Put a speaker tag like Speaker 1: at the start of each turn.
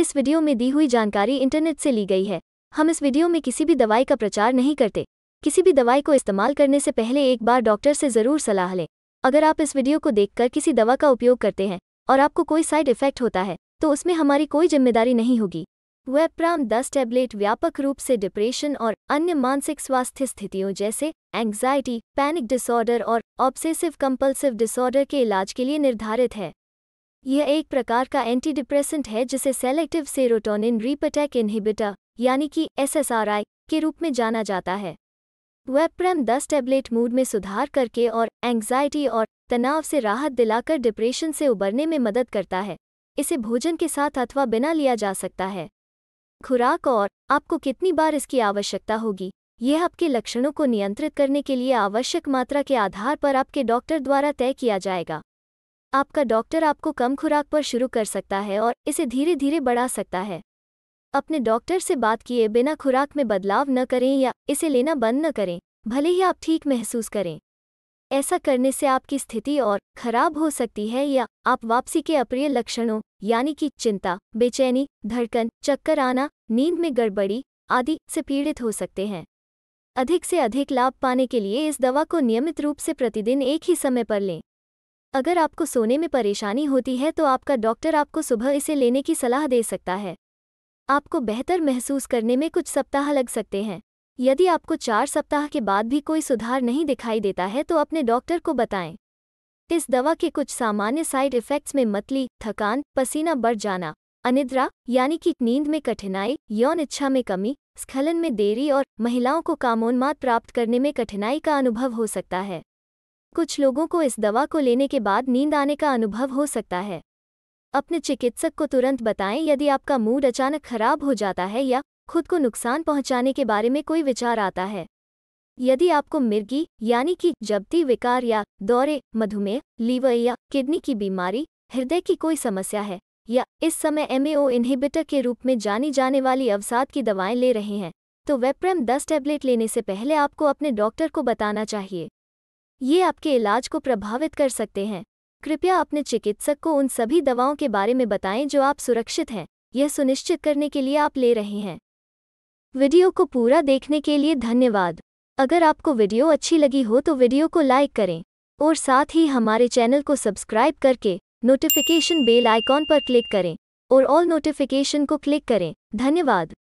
Speaker 1: इस वीडियो में दी हुई जानकारी इंटरनेट से ली गई है हम इस वीडियो में किसी भी दवाई का प्रचार नहीं करते किसी भी दवाई को इस्तेमाल करने से पहले एक बार डॉक्टर से ज़रूर सलाह लें अगर आप इस वीडियो को देखकर किसी दवा का उपयोग करते हैं और आपको कोई साइड इफेक्ट होता है तो उसमें हमारी कोई जिम्मेदारी नहीं होगी वेप्राम दस टैबलेट व्यापक रूप से डिप्रेशन और अन्य मानसिक स्वास्थ्य स्थितियों जैसे एंग्जाइटी पैनिक डिसऑर्डर और ऑब्सेसिव कंपल्सिव डिसऑर्डर के इलाज के लिए निर्धारित है यह एक प्रकार का एंटीडिप्रेसेंट है जिसे सेलेक्टिव सेरोटोनिन रीपटैक इनहिबिटर यानी कि एसएसआरआई के रूप में जाना जाता है वेप्रेम 10 टैबलेट मूड में सुधार करके और एंग्जाइटी और तनाव से राहत दिलाकर डिप्रेशन से उबरने में मदद करता है इसे भोजन के साथ अथवा बिना लिया जा सकता है खुराक और आपको कितनी बार इसकी आवश्यकता होगी यह आपके लक्षणों को नियंत्रित करने के लिए आवश्यक मात्रा के आधार पर आपके डॉक्टर द्वारा तय किया जाएगा आपका डॉक्टर आपको कम खुराक पर शुरू कर सकता है और इसे धीरे धीरे बढ़ा सकता है अपने डॉक्टर से बात किए बिना खुराक में बदलाव न करें या इसे लेना बंद न करें भले ही आप ठीक महसूस करें ऐसा करने से आपकी स्थिति और खराब हो सकती है या आप वापसी के अप्रिय लक्षणों यानी कि चिंता बेचैनी धड़कन चक्कर आना नींद में गड़बड़ी आदि से पीड़ित हो सकते हैं अधिक से अधिक लाभ पाने के लिए इस दवा को नियमित रूप से प्रतिदिन एक ही समय पर लें अगर आपको सोने में परेशानी होती है तो आपका डॉक्टर आपको सुबह इसे लेने की सलाह दे सकता है आपको बेहतर महसूस करने में कुछ सप्ताह लग सकते हैं यदि आपको चार सप्ताह के बाद भी कोई सुधार नहीं दिखाई देता है तो अपने डॉक्टर को बताएं इस दवा के कुछ सामान्य साइड इफ़ेक्ट्स में मतली थकान पसीना बढ़ जाना अनिद्रा यानी कि नींद में कठिनाई यौन इच्छा में कमी स्खलन में देरी और महिलाओं को कामोन्माद प्राप्त करने में कठिनाई का अनुभव हो सकता है कुछ लोगों को इस दवा को लेने के बाद नींद आने का अनुभव हो सकता है अपने चिकित्सक को तुरंत बताएं यदि आपका मूड अचानक खराब हो जाता है या खुद को नुकसान पहुंचाने के बारे में कोई विचार आता है यदि आपको मिर्गी यानी कि जबती विकार या दौरे मधुमेह लीवर या किडनी की बीमारी हृदय की कोई समस्या है या इस समय एमएओ इन्हिबिटर के रूप में जानी जाने वाली अवसाद की दवाएं ले रहे हैं तो वेप्रेम दस टैबलेट लेने से पहले आपको अपने डॉक्टर को बताना चाहिए ये आपके इलाज को प्रभावित कर सकते हैं कृपया अपने चिकित्सक को उन सभी दवाओं के बारे में बताएं जो आप सुरक्षित हैं यह सुनिश्चित करने के लिए आप ले रहे हैं वीडियो को पूरा देखने के लिए धन्यवाद अगर आपको वीडियो अच्छी लगी हो तो वीडियो को लाइक करें और साथ ही हमारे चैनल को सब्सक्राइब करके नोटिफिकेशन बेल आइकॉन पर क्लिक करें और ऑल नोटिफिकेशन को क्लिक करें धन्यवाद